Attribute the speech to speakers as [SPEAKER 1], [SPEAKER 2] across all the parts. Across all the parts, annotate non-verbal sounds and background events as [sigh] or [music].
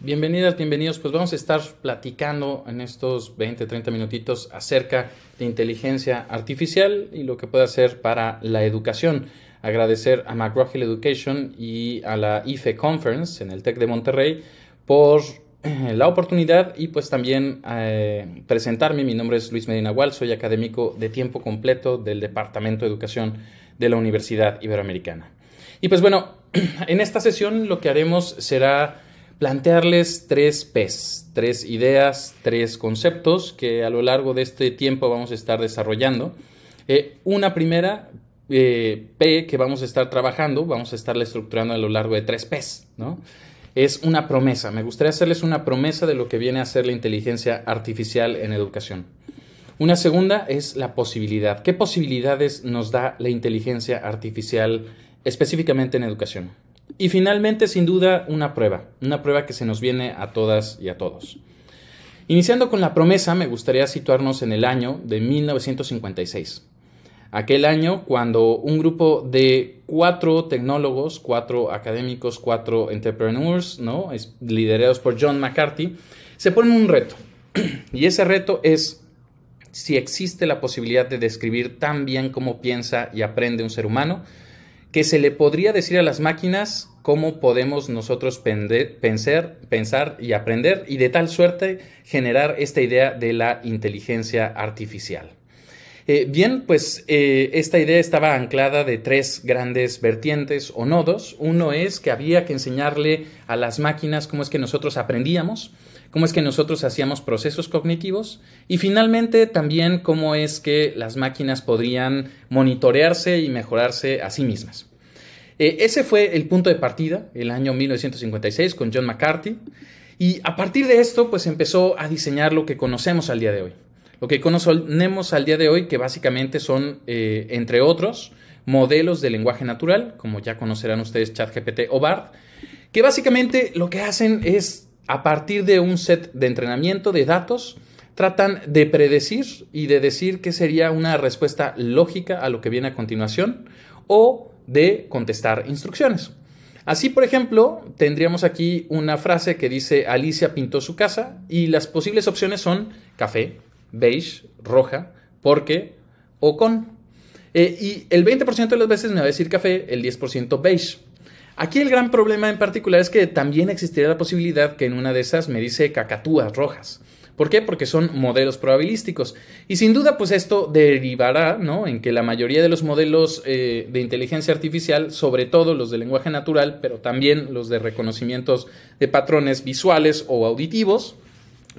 [SPEAKER 1] Bienvenidas, bienvenidos. Pues vamos a estar platicando en estos 20, 30 minutitos acerca de inteligencia artificial y lo que puede hacer para la educación. Agradecer a McGraw Hill Education y a la IFE Conference en el TEC de Monterrey por eh, la oportunidad y pues también eh, presentarme. Mi nombre es Luis Medina Wall. soy académico de tiempo completo del Departamento de Educación de la Universidad Iberoamericana. Y pues bueno, [clears throat] en esta sesión lo que haremos será plantearles tres P's, tres ideas, tres conceptos que a lo largo de este tiempo vamos a estar desarrollando. Eh, una primera eh, P que vamos a estar trabajando, vamos a estarla estructurando a lo largo de tres P's, ¿no? Es una promesa. Me gustaría hacerles una promesa de lo que viene a ser la inteligencia artificial en educación. Una segunda es la posibilidad. ¿Qué posibilidades nos da la inteligencia artificial específicamente en educación? Y finalmente, sin duda, una prueba, una prueba que se nos viene a todas y a todos. Iniciando con la promesa, me gustaría situarnos en el año de 1956. Aquel año cuando un grupo de cuatro tecnólogos, cuatro académicos, cuatro entrepreneurs, ¿no? Es, liderados por John McCarthy, se ponen un reto. [clears throat] Y ese reto es si existe la posibilidad de describir tan bien cómo piensa y aprende un ser humano, que se le podría decir a las máquinas cómo podemos nosotros pensar, pensar y aprender y de tal suerte generar esta idea de la inteligencia artificial. Eh, bien, pues eh, esta idea estaba anclada de tres grandes vertientes o nodos. Uno es que había que enseñarle a las máquinas cómo es que nosotros aprendíamos, cómo es que nosotros hacíamos procesos cognitivos y finalmente también cómo es que las máquinas podrían monitorearse y mejorarse a sí mismas. Eh, ese fue el punto de partida, el año 1956, con John McCarthy. Y a partir de esto, pues empezó a diseñar lo que conocemos al día de hoy. Lo que conocemos al día de hoy, que básicamente son, eh, entre otros, modelos de lenguaje natural, como ya conocerán ustedes ChatGPT o BART, que básicamente lo que hacen es, a partir de un set de entrenamiento de datos, tratan de predecir y de decir qué sería una respuesta lógica a lo que viene a continuación o de contestar instrucciones. Así, por ejemplo, tendríamos aquí una frase que dice Alicia pintó su casa y las posibles opciones son café, beige, roja, porque o con. Eh, y el 20% de las veces me va a decir café, el 10% beige. Aquí el gran problema en particular es que también existiría la posibilidad que en una de esas me dice cacatúas rojas. ¿Por qué? Porque son modelos probabilísticos. Y sin duda, pues esto derivará, ¿no? En que la mayoría de los modelos eh, de inteligencia artificial, sobre todo los de lenguaje natural, pero también los de reconocimientos de patrones visuales o auditivos,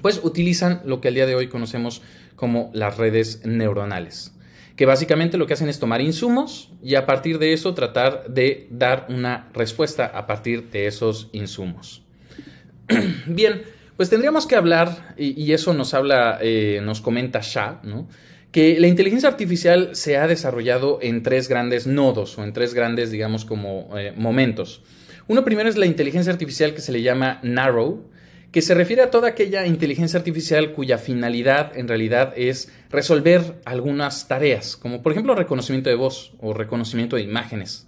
[SPEAKER 1] pues utilizan lo que al día de hoy conocemos como las redes neuronales que básicamente lo que hacen es tomar insumos y a partir de eso tratar de dar una respuesta a partir de esos insumos. [clears throat] Bien, pues tendríamos que hablar, y, eso nos habla, eh, nos comenta Shah, que la inteligencia artificial se ha desarrollado en tres grandes nodos o en tres grandes, digamos, como eh, momentos. Uno primero es la inteligencia artificial que se le llama narrow, que se refiere a toda aquella inteligencia artificial cuya finalidad en realidad es resolver algunas tareas, como por ejemplo reconocimiento de voz o reconocimiento de imágenes.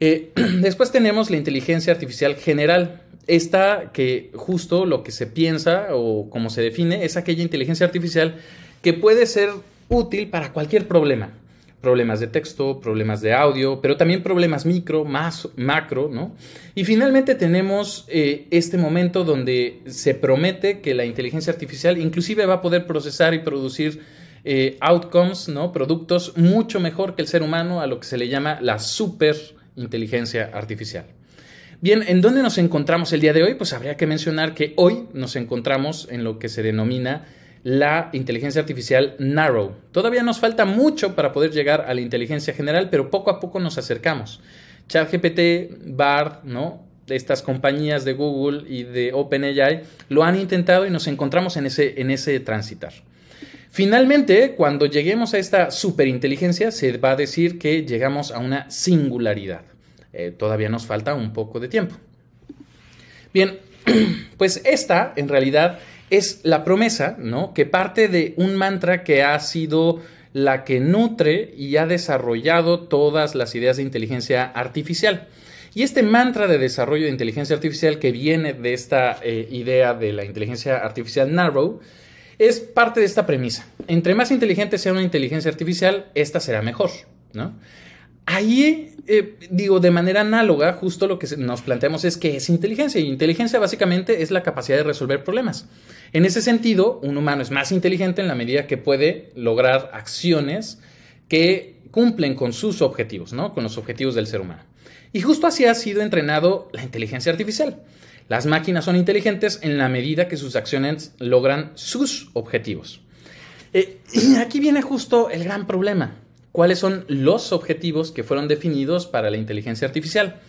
[SPEAKER 1] Eh, [clears throat] después tenemos la inteligencia artificial general. Esta que justo lo que se piensa o como se define es aquella inteligencia artificial que puede ser útil para cualquier problema. Problemas de texto, problemas de audio, pero también problemas micro, más macro, ¿no? Y finalmente tenemos eh, este momento donde se promete que la inteligencia artificial inclusive va a poder procesar y producir eh, outcomes, ¿no? Productos mucho mejor que el ser humano, a lo que se le llama la super inteligencia artificial. Bien, ¿en dónde nos encontramos el día de hoy? Pues habría que mencionar que hoy nos encontramos en lo que se denomina la inteligencia artificial narrow. Todavía nos falta mucho para poder llegar a la inteligencia general, pero poco a poco nos acercamos. ChatGPT, BARD, ¿no? estas compañías de Google y de OpenAI lo han intentado y nos encontramos en ese, en ese transitar. Finalmente, cuando lleguemos a esta superinteligencia, se va a decir que llegamos a una singularidad. Eh, todavía nos falta un poco de tiempo. Bien, [clears throat] pues esta en realidad es la promesa, ¿no? Que parte de un mantra que ha sido la que nutre y ha desarrollado todas las ideas de inteligencia artificial. Y este mantra de desarrollo de inteligencia artificial que viene de esta eh, idea de la inteligencia artificial narrow es parte de esta premisa. Entre más inteligente sea una inteligencia artificial, esta será mejor, ¿no? Ahí, eh, digo, de manera análoga, justo lo que nos planteamos es que es inteligencia, y inteligencia básicamente es la capacidad de resolver problemas. En ese sentido, un humano es más inteligente en la medida que puede lograr acciones que cumplen con sus objetivos, ¿no? Con los objetivos del ser humano. Y justo así ha sido entrenado la inteligencia artificial. Las máquinas son inteligentes en la medida que sus acciones logran sus objetivos. Eh, [clears throat] y aquí viene justo el gran problema cuáles son los objetivos que fueron definidos para la inteligencia artificial.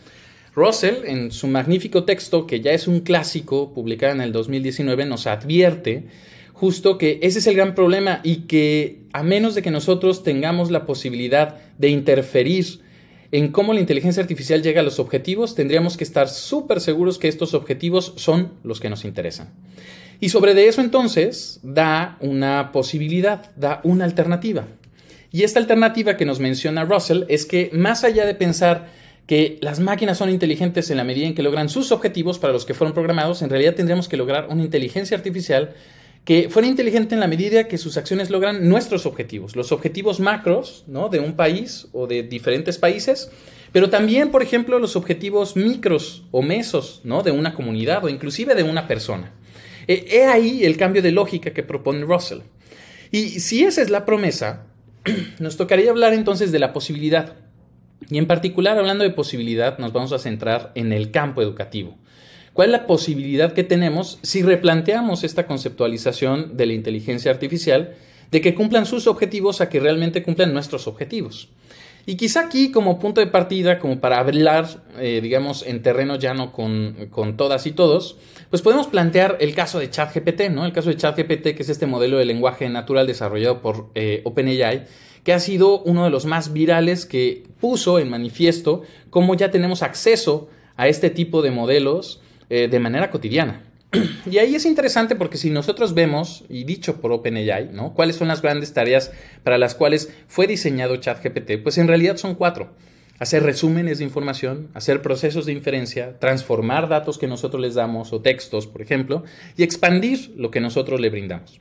[SPEAKER 1] Russell, en su magnífico texto, que ya es un clásico, publicado en el 2019, nos advierte justo que ese es el gran problema y que a menos de que nosotros tengamos la posibilidad de interferir en cómo la inteligencia artificial llega a los objetivos, tendríamos que estar súper seguros que estos objetivos son los que nos interesan. Y sobre de eso entonces da una posibilidad, da una alternativa. Y esta alternativa que nos menciona Russell es que más allá de pensar que las máquinas son inteligentes en la medida en que logran sus objetivos para los que fueron programados, en realidad tendríamos que lograr una inteligencia artificial que fuera inteligente en la medida que sus acciones logran nuestros objetivos, los objetivos macros ¿no? de un país o de diferentes países, pero también, por ejemplo, los objetivos micros o mesos ¿no? de una comunidad o inclusive de una persona. Eh, he ahí el cambio de lógica que propone Russell. Y si esa es la promesa, [clears throat] nos tocaría hablar entonces de la posibilidad. Y en particular, hablando de posibilidad, nos vamos a centrar en el campo educativo. ¿Cuál es la posibilidad que tenemos si replanteamos esta conceptualización de la inteligencia artificial de que cumplan sus objetivos a que realmente cumplan nuestros objetivos? Y quizá aquí como punto de partida, como para hablar, eh, digamos, en terreno llano con, con, todas y todos, pues podemos plantear el caso de ChatGPT, ¿no? El caso de ChatGPT, que es este modelo de lenguaje natural desarrollado por eh, OpenAI, que ha sido uno de los más virales que puso en manifiesto cómo ya tenemos acceso a este tipo de modelos eh, de manera cotidiana. Y ahí es interesante porque si nosotros vemos, y dicho por OpenAI, ¿no? ¿Cuáles son las grandes tareas para las cuales fue diseñado ChatGPT? Pues en realidad son cuatro. Hacer resúmenes de información, hacer procesos de inferencia, transformar datos que nosotros les damos o textos, por ejemplo, y expandir lo que nosotros le brindamos.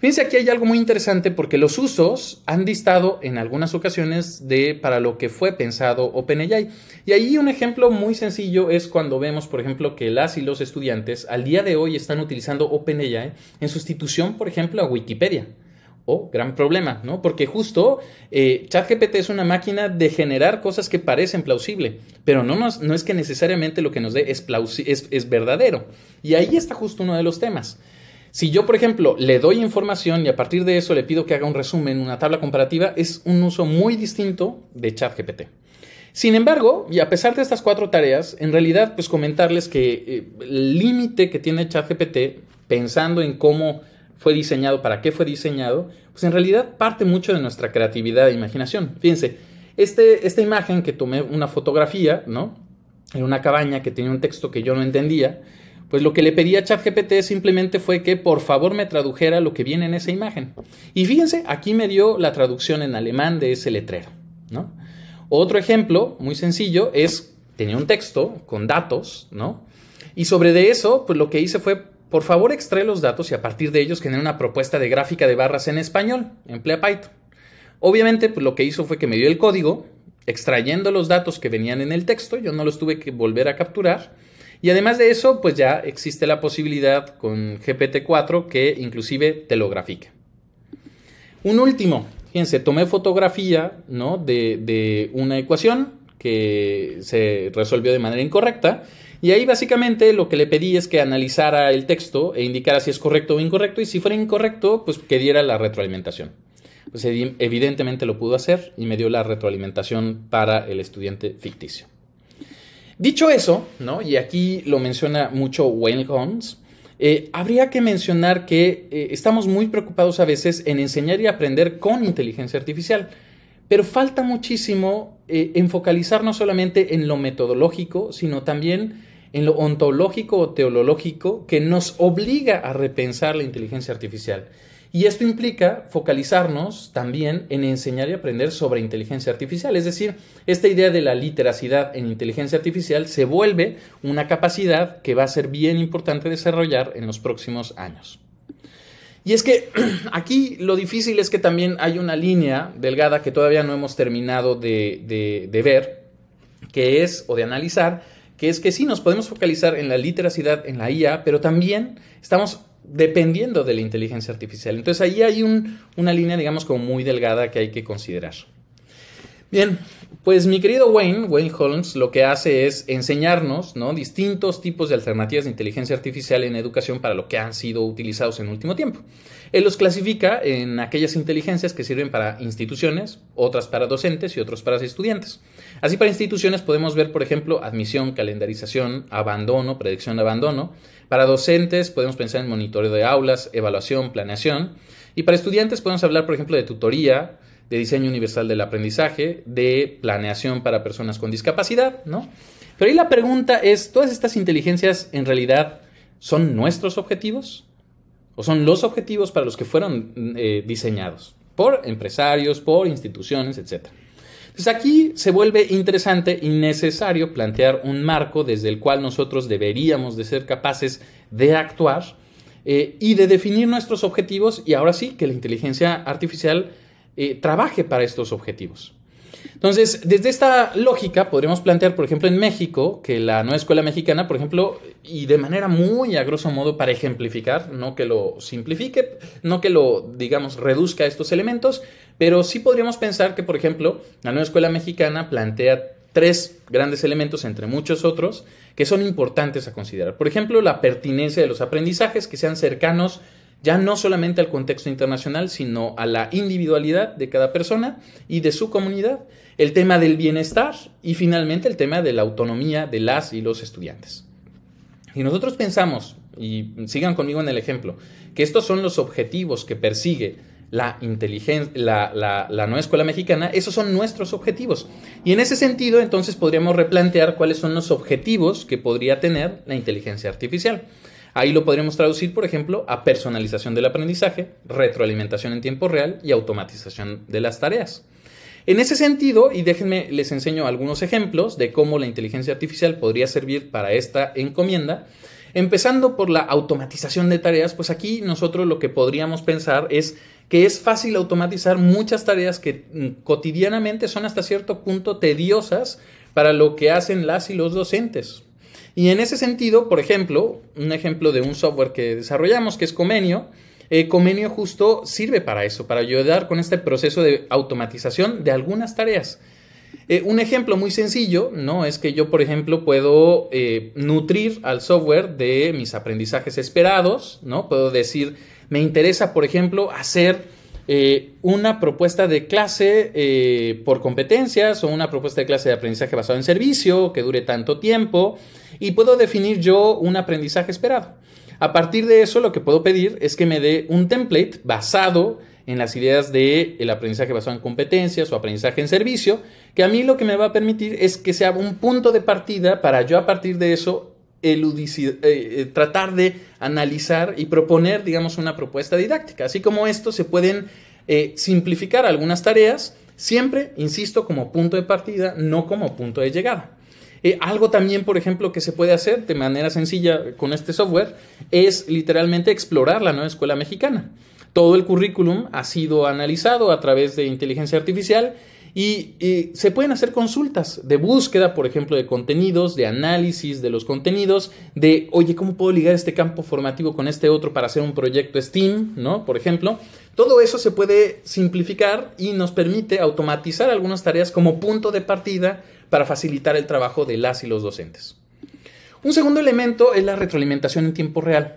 [SPEAKER 1] Fíjense, aquí hay algo muy interesante porque los usos han distado en algunas ocasiones de para lo que fue pensado OpenAI. Y ahí un ejemplo muy sencillo es cuando vemos, por ejemplo, que las y los estudiantes al día de hoy están utilizando OpenAI en sustitución, por ejemplo, a Wikipedia. Oh, gran problema, ¿no? Porque justo eh, ChatGPT es una máquina de generar cosas que parecen plausible, pero no, nos, no es que necesariamente lo que nos dé es, es verdadero. Y ahí está justo uno de los temas. Si yo, por ejemplo, le doy información y a partir de eso le pido que haga un resumen, una tabla comparativa, es un uso muy distinto de ChatGPT. Sin embargo, y a pesar de estas cuatro tareas, en realidad, pues comentarles que eh, el límite que tiene ChatGPT, pensando en cómo fue diseñado, para qué fue diseñado, pues en realidad parte mucho de nuestra creatividad e imaginación. Fíjense, este, esta imagen que tomé, una fotografía, ¿no? En una cabaña que tenía un texto que yo no entendía, pues lo que le pedí a ChatGPT simplemente fue que por favor me tradujera lo que viene en esa imagen. Y fíjense, aquí me dio la traducción en alemán de ese letrero. Otro ejemplo muy sencillo es, tenía un texto con datos, ¿no? Y sobre de eso, pues lo que hice fue, por favor extrae los datos y a partir de ellos genera una propuesta de gráfica de barras en español, emplea Python. Obviamente, pues lo que hizo fue que me dio el código, extrayendo los datos que venían en el texto, yo no los tuve que volver a capturar, y además de eso, pues ya existe la posibilidad con GPT-4 que inclusive te lo grafique. Un último, fíjense, tomé fotografía ¿no? de, de una ecuación que se resolvió de manera incorrecta. Y ahí básicamente lo que le pedí es que analizara el texto e indicara si es correcto o incorrecto y si fuera incorrecto, pues que diera la retroalimentación. Pues evidentemente lo pudo hacer y me dio la retroalimentación para el estudiante ficticio. Dicho eso, y aquí lo menciona mucho Wayne Holmes, eh, habría que mencionar que eh, estamos muy preocupados a veces en enseñar y aprender con inteligencia artificial, pero falta muchísimo eh, enfocalizar no solamente en lo metodológico, sino también en lo ontológico o teológico que nos obliga a repensar la inteligencia artificial. Y esto implica focalizarnos también en enseñar y aprender sobre inteligencia artificial. Es decir, esta idea de la literacidad en inteligencia artificial se vuelve una capacidad que va a ser bien importante desarrollar en los próximos años. Y es que [clears throat] aquí lo difícil es que también hay una línea delgada que todavía no hemos terminado de, ver, que es, o de analizar, que es que sí nos podemos focalizar en la literacidad, en la IA, pero también estamos dependiendo de la inteligencia artificial. Entonces ahí hay una línea, digamos, como muy delgada que hay que considerar. Bien, pues mi querido Wayne, Wayne Holmes, lo que hace es enseñarnos distintos tipos de alternativas de inteligencia artificial en educación para lo que han sido utilizados en último tiempo. Él los clasifica en aquellas inteligencias que sirven para instituciones, otras para docentes y otras para estudiantes. Así para instituciones podemos ver, por ejemplo, admisión, calendarización, abandono, predicción de abandono, para docentes podemos pensar en monitoreo de aulas, evaluación, planeación. Y para estudiantes podemos hablar, por ejemplo, de tutoría, de diseño universal del aprendizaje, de planeación para personas con discapacidad, ¿no? Pero ahí la pregunta es, ¿todas estas inteligencias en realidad son nuestros objetivos? ¿O son los objetivos para los que fueron eh, diseñados? Por empresarios, por instituciones, etcétera. Entonces aquí se vuelve interesante y necesario plantear un marco desde el cual nosotros deberíamos de ser capaces de actuar eh, y de definir nuestros objetivos y ahora sí que la inteligencia artificial eh, trabaje para estos objetivos. Entonces, desde esta lógica podríamos plantear, por ejemplo, en México, que la nueva escuela mexicana, por ejemplo, y de manera muy a grosso modo para ejemplificar, no que lo simplifique, no que lo, digamos, reduzca estos elementos, pero sí podríamos pensar que, por ejemplo, la nueva escuela mexicana plantea tres grandes elementos, entre muchos otros, que son importantes a considerar. Por ejemplo, la pertinencia de los aprendizajes, que sean cercanos ya no solamente al contexto internacional, sino a la individualidad de cada persona y de su comunidad, el tema del bienestar y finalmente el tema de la autonomía de las y los estudiantes. Si nosotros pensamos, y sigan conmigo en el ejemplo, que estos son los objetivos que persigue la, no la, la, nueva escuela mexicana, esos son nuestros objetivos. Y en ese sentido, entonces podríamos replantear cuáles son los objetivos que podría tener la inteligencia artificial. Ahí lo podríamos traducir, por ejemplo, a personalización del aprendizaje, retroalimentación en tiempo real y automatización de las tareas. En ese sentido, y déjenme les enseño algunos ejemplos de cómo la inteligencia artificial podría servir para esta encomienda. Empezando por la automatización de tareas, pues aquí nosotros lo que podríamos pensar es que es fácil automatizar muchas tareas que mm, cotidianamente son hasta cierto punto tediosas para lo que hacen las y los docentes. Y en ese sentido, por ejemplo, un ejemplo de un software que desarrollamos que es Comenio, eh, Comenio justo sirve para eso, para ayudar con este proceso de automatización de algunas tareas. Eh, un ejemplo muy sencillo, ¿no? Es que yo, por ejemplo, puedo eh, nutrir al software de mis aprendizajes esperados, ¿no? Puedo decir, me interesa, por ejemplo, hacer eh, una propuesta de clase eh, por competencias o una propuesta de clase de aprendizaje basado en servicio que dure tanto tiempo y puedo definir yo un aprendizaje esperado. A partir de eso lo que puedo pedir es que me dé un template basado en las ideas del el aprendizaje basado en competencias o aprendizaje en servicio, que a mí lo que me va a permitir es que sea un punto de partida para yo a partir de eso eh, eh, tratar de analizar y proponer, digamos, una propuesta didáctica. Así como esto, se pueden eh, simplificar algunas tareas, siempre, insisto, como punto de partida, no como punto de llegada. algo también, por ejemplo, que se puede hacer de manera sencilla con este software es literalmente explorar la nueva escuela mexicana. Todo el currículum ha sido analizado a través de inteligencia artificial y se pueden hacer consultas de búsqueda, por ejemplo, de contenidos, de análisis de los contenidos, de, oye, ¿cómo puedo ligar este campo formativo con este otro para hacer un proyecto STEAM, ¿no? Por ejemplo. Todo eso se puede simplificar y nos permite automatizar algunas tareas como punto de partida para facilitar el trabajo de las y los docentes. Un segundo elemento es la retroalimentación en tiempo real.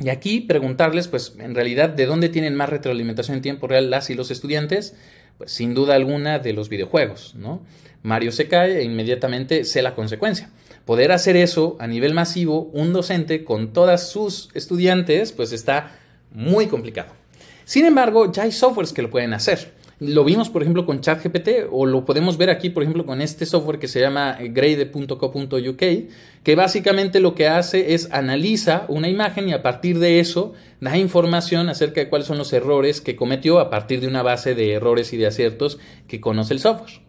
[SPEAKER 1] Y aquí preguntarles, pues en realidad, ¿de dónde tienen más retroalimentación en tiempo real las y los estudiantes? Pues sin duda alguna de los videojuegos, ¿no? Mario se cae e inmediatamente sé la consecuencia. Poder hacer eso a nivel masivo, un docente con todas sus estudiantes, pues está muy complicado. Sin embargo, ya hay softwares que lo pueden hacer. Lo vimos, por ejemplo, con ChatGPT o lo podemos ver aquí, por ejemplo, con este software que se llama grade.co.uk, que básicamente lo que hace es analiza una imagen y a partir de eso da información acerca de cuáles son los errores que cometió a partir de una base de errores y de aciertos que conoce el software.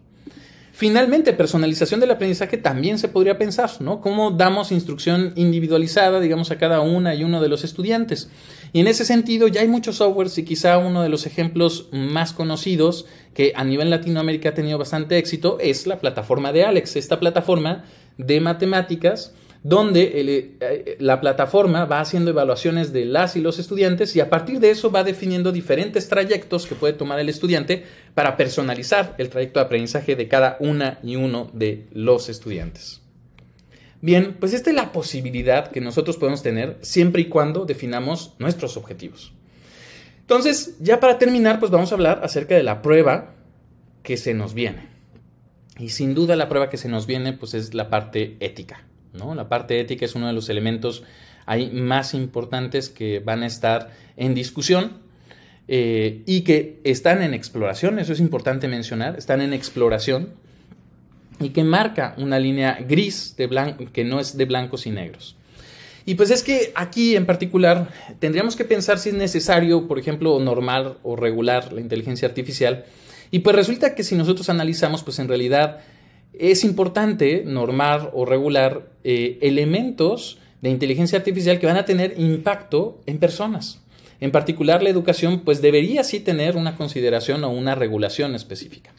[SPEAKER 1] Finalmente, personalización del aprendizaje también se podría pensar, ¿no? ¿Cómo damos instrucción individualizada, digamos, a cada una y uno de los estudiantes? Y en ese sentido, ya hay muchos softwares y quizá uno de los ejemplos más conocidos que a nivel Latinoamérica ha tenido bastante éxito es la plataforma de Alex, esta plataforma de matemáticas donde eh, la plataforma va haciendo evaluaciones de las y los estudiantes y a partir de eso va definiendo diferentes trayectos que puede tomar el estudiante para personalizar el trayecto de aprendizaje de cada una y uno de los estudiantes. Bien, pues esta es la posibilidad que nosotros podemos tener siempre y cuando definamos nuestros objetivos. Entonces, ya para terminar, pues vamos a hablar acerca de la prueba que se nos viene. Y sin duda la prueba que se nos viene, pues es la parte ética. La parte ética es uno de los elementos ahí más importantes que van a estar en discusión eh, y que están en exploración, eso es importante mencionar, están en exploración y que marca una línea gris de que no es de blancos y negros. Y pues es que aquí en particular tendríamos que pensar si es necesario, por ejemplo, normal o regular la inteligencia artificial. Y pues resulta que si nosotros analizamos, pues en realidad es importante normar o regular eh, elementos de inteligencia artificial que van a tener impacto en personas. En particular, la educación, pues debería sí tener una consideración o una regulación específica.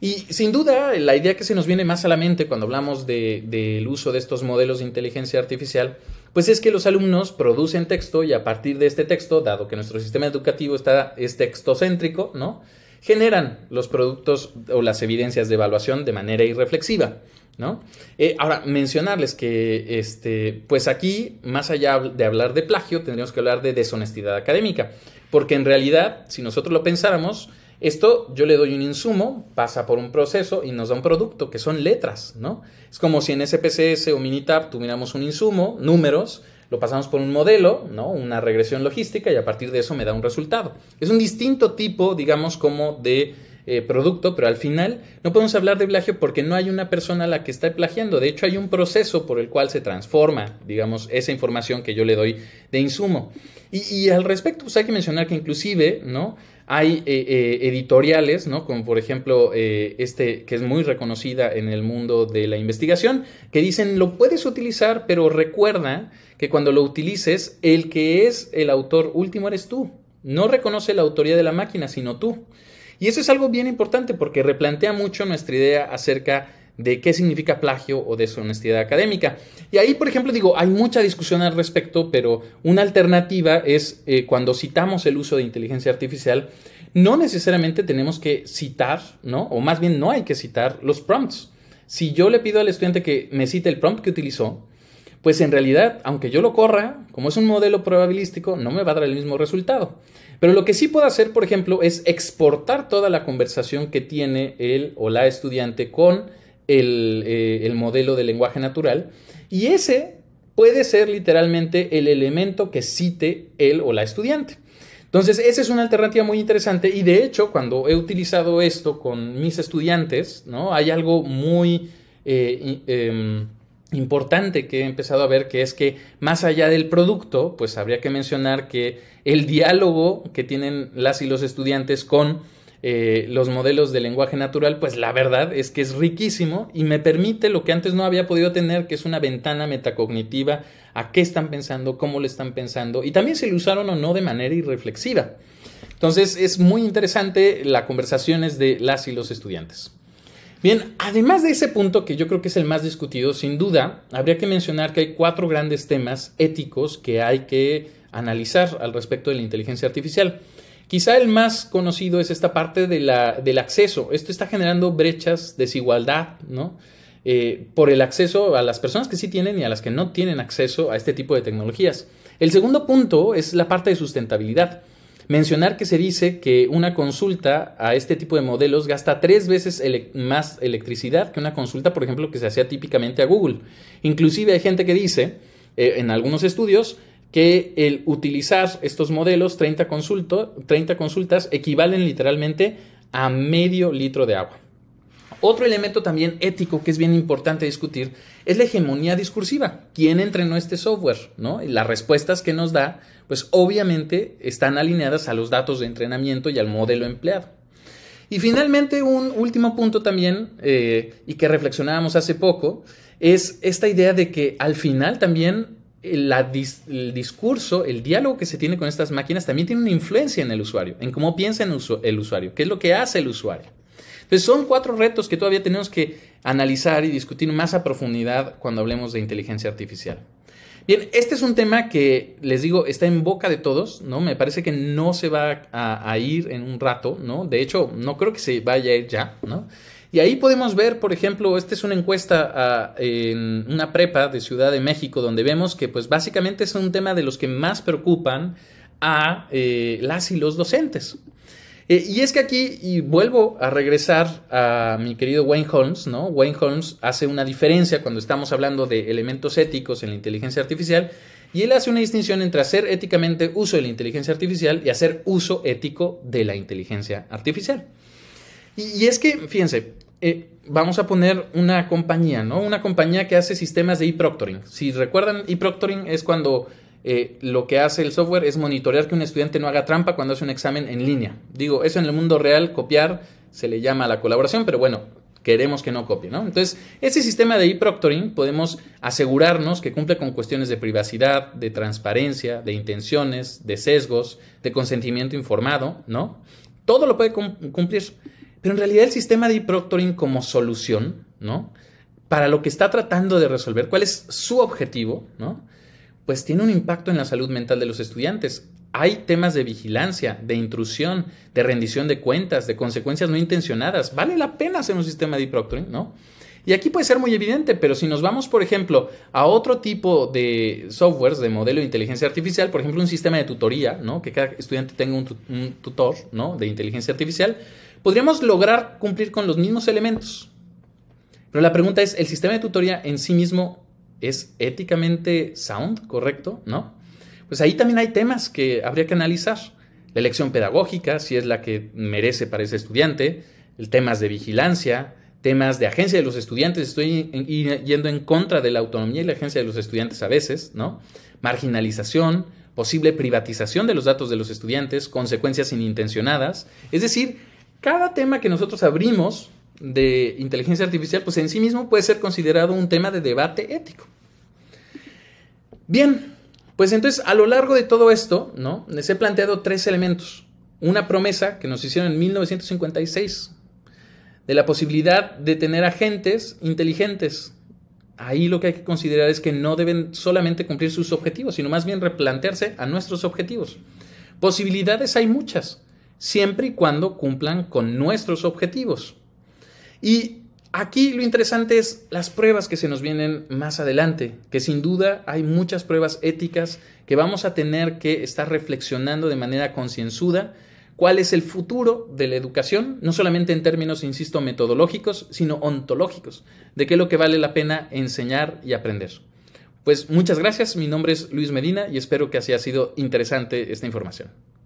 [SPEAKER 1] Y sin duda, la idea que se nos viene más a la mente cuando hablamos del uso de estos modelos de inteligencia artificial, pues es que los alumnos producen texto y a partir de este texto, dado que nuestro sistema educativo está, es textocéntrico, ¿no? generan los productos o las evidencias de evaluación de manera irreflexiva. ¿No? Eh, ahora, mencionarles que, este, pues aquí, más allá de hablar de plagio, tendríamos que hablar de deshonestidad académica, porque en realidad, si nosotros lo pensáramos, esto yo le doy un insumo, pasa por un proceso y nos da un producto, que son letras, ¿no? Es como si en SPSS o Minitab tuviéramos un insumo, números, lo pasamos por un modelo, ¿no? una regresión logística y a partir de eso me da un resultado. Es un distinto tipo, digamos, como de eh, producto, pero al final no podemos hablar de plagio porque no hay una persona a la que está plagiando. De hecho, hay un proceso por el cual se transforma, digamos, esa información que yo le doy de insumo. Y, y al respecto, pues hay que mencionar que inclusive, ¿no? Hay eh, eh, editoriales, ¿no? Como por ejemplo eh, este que es muy reconocida en el mundo de la investigación, que dicen lo puedes utilizar, pero recuerda que cuando lo utilices, el que es el autor último eres tú. No reconoce la autoría de la máquina, sino tú. Y eso es algo bien importante porque replantea mucho nuestra idea acerca de qué significa plagio o deshonestidad académica. Y ahí, por ejemplo, digo, hay mucha discusión al respecto, pero una alternativa es eh, cuando citamos el uso de inteligencia artificial, no necesariamente tenemos que citar, ¿no? O más bien no hay que citar los prompts. Si yo le pido al estudiante que me cite el prompt que utilizó, pues en realidad, aunque yo lo corra, como es un modelo probabilístico, no me va a dar el mismo resultado. Pero lo que sí puedo hacer, por ejemplo, es exportar toda la conversación que tiene él o la estudiante con eh, el, modelo de lenguaje natural y ese puede ser literalmente el elemento que cite él o la estudiante. Entonces, esa es una alternativa muy interesante y de hecho, cuando he utilizado esto con mis estudiantes, ¿no? Hay algo muy eh, em, importante que he empezado a ver, que es que más allá del producto, pues habría que mencionar que el diálogo que tienen las y los estudiantes con eh, los modelos de lenguaje natural, pues la verdad es que es riquísimo y me permite lo que antes no había podido tener, que es una ventana metacognitiva a qué están pensando, cómo le están pensando y también si lo usaron o no de manera irreflexiva. Entonces es muy interesante las conversaciones de las y los estudiantes. Bien, además de ese punto que yo creo que es el más discutido, sin duda, habría que mencionar que hay cuatro grandes temas éticos que hay que analizar al respecto de la inteligencia artificial. Quizá el más conocido es esta parte de la, del acceso. Esto está generando brechas, desigualdad, ¿no? Eh, por el acceso a las personas que sí tienen y a las que no tienen acceso a este tipo de tecnologías. El segundo punto es la parte de sustentabilidad. Mencionar que se dice que una consulta a este tipo de modelos gasta tres veces más electricidad que una consulta, por ejemplo, que se hacía típicamente a Google. Inclusive hay gente que dice, eh, en algunos estudios, que el utilizar estos modelos, 30, consultas, equivalen literalmente a medio litro de agua. Otro elemento también ético que es bien importante discutir es la hegemonía discursiva. ¿Quién entrenó este software? ¿No? Y las respuestas que nos da, pues obviamente están alineadas a los datos de entrenamiento y al modelo empleado. Y finalmente, un último punto también, eh, y que reflexionábamos hace poco, es esta idea de que al final también el discurso, el diálogo que se tiene con estas máquinas también tiene una influencia en el usuario, en cómo piensa el usuario, qué es lo que hace el usuario. Entonces son cuatro retos que todavía tenemos que analizar y discutir más a profundidad cuando hablemos de inteligencia artificial. Bien, este es un tema que les digo está en boca de todos, ¿no? Me parece que no se va a, ir en un rato, ¿no? De hecho, no creo que se vaya a ir ya, ¿no? Y ahí podemos ver, por ejemplo, esta es una encuesta a, ah, en una prepa de Ciudad de México, donde vemos que pues básicamente es un tema de los que más preocupan a eh, las y los docentes. Eh, y es que aquí, y vuelvo a regresar a mi querido Wayne Holmes, ¿no? Wayne Holmes hace una diferencia cuando estamos hablando de elementos éticos en la inteligencia artificial, y él hace una distinción entre hacer éticamente uso de la inteligencia artificial y hacer uso ético de la inteligencia artificial. Y, es que, fíjense, eh, vamos a poner una compañía, ¿no? Una compañía que hace sistemas de e-proctoring. Si recuerdan, e-proctoring es cuando eh, lo que hace el software es monitorear que un estudiante no haga trampa cuando hace un examen en línea. Digo, eso en el mundo real, copiar, se le llama la colaboración, pero bueno, queremos que no copie, ¿no? Entonces, ese sistema de e-proctoring podemos asegurarnos que cumple con cuestiones de privacidad, de transparencia, de intenciones, de sesgos, de consentimiento informado, ¿no? Todo lo puede cumplir. Pero en realidad el sistema de proctoring como solución, ¿no? Para lo que está tratando de resolver, cuál es su objetivo, ¿no? Pues tiene un impacto en la salud mental de los estudiantes. Hay temas de vigilancia, de intrusión, de rendición de cuentas, de consecuencias no intencionadas. Vale la pena hacer un sistema de proctoring ¿no? Y aquí puede ser muy evidente, pero si nos vamos, por ejemplo, a otro tipo de softwares de modelo de inteligencia artificial, por ejemplo, un sistema de tutoría, ¿no? Que cada estudiante tenga un, tutor, ¿no? De inteligencia artificial, podríamos lograr cumplir con los mismos elementos. Pero la pregunta es, ¿el sistema de tutoría en sí mismo es éticamente sound, correcto? ¿No? Pues ahí también hay temas que habría que analizar. La elección pedagógica, si es la que merece para ese estudiante, el temas de vigilancia, temas de agencia de los estudiantes, estoy yendo en contra de la autonomía y la agencia de los estudiantes a veces, ¿no? Marginalización, posible privatización de los datos de los estudiantes, consecuencias inintencionadas. Es decir, cada tema que nosotros abrimos de inteligencia artificial, pues en sí mismo puede ser considerado un tema de debate ético. Bien, pues entonces a lo largo de todo esto, ¿no? Les he planteado tres elementos. Una promesa que nos hicieron en 1956 de la posibilidad de tener agentes inteligentes. Ahí lo que hay que considerar es que no deben solamente cumplir sus objetivos, sino más bien replantearse a nuestros objetivos. Posibilidades hay muchas, siempre y cuando cumplan con nuestros objetivos. Y aquí lo interesante es las pruebas que se nos vienen más adelante, que sin duda hay muchas pruebas éticas que vamos a tener que estar reflexionando de manera concienzuda cuál es el futuro de la educación, no solamente en términos, insisto, metodológicos, sino ontológicos, de qué es lo que vale la pena enseñar y aprender. Pues muchas gracias, mi nombre es Luis Medina y espero que haya sido interesante esta información.